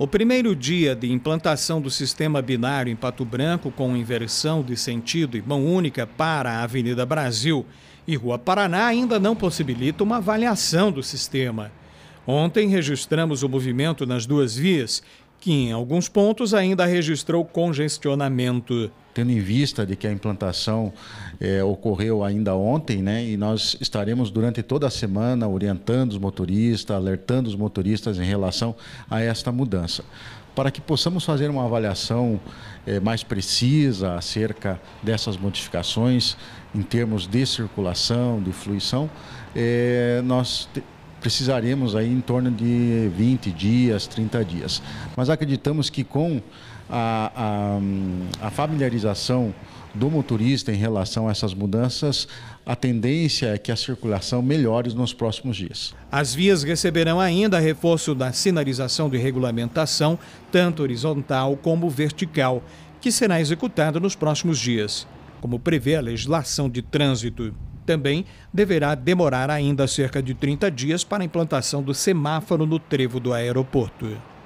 O primeiro dia de implantação do sistema binário em Pato Branco, com inversão de sentido e mão única para a Avenida Brasil e Rua Paraná, ainda não possibilita uma avaliação do sistema. Ontem registramos o movimento nas duas vias que em alguns pontos ainda registrou congestionamento. Tendo em vista de que a implantação é, ocorreu ainda ontem, né, e nós estaremos durante toda a semana orientando os motoristas, alertando os motoristas em relação a esta mudança para que possamos fazer uma avaliação eh, mais precisa acerca dessas modificações em termos de circulação, de fluição, eh, nós precisaremos aí em torno de 20 dias, 30 dias. Mas acreditamos que com a, a, a familiarização do motorista em relação a essas mudanças, a tendência é que a circulação melhore nos próximos dias. As vias receberão ainda reforço da sinalização de regulamentação, tanto horizontal como vertical, que será executado nos próximos dias, como prevê a legislação de trânsito também deverá demorar ainda cerca de 30 dias para a implantação do semáforo no trevo do aeroporto.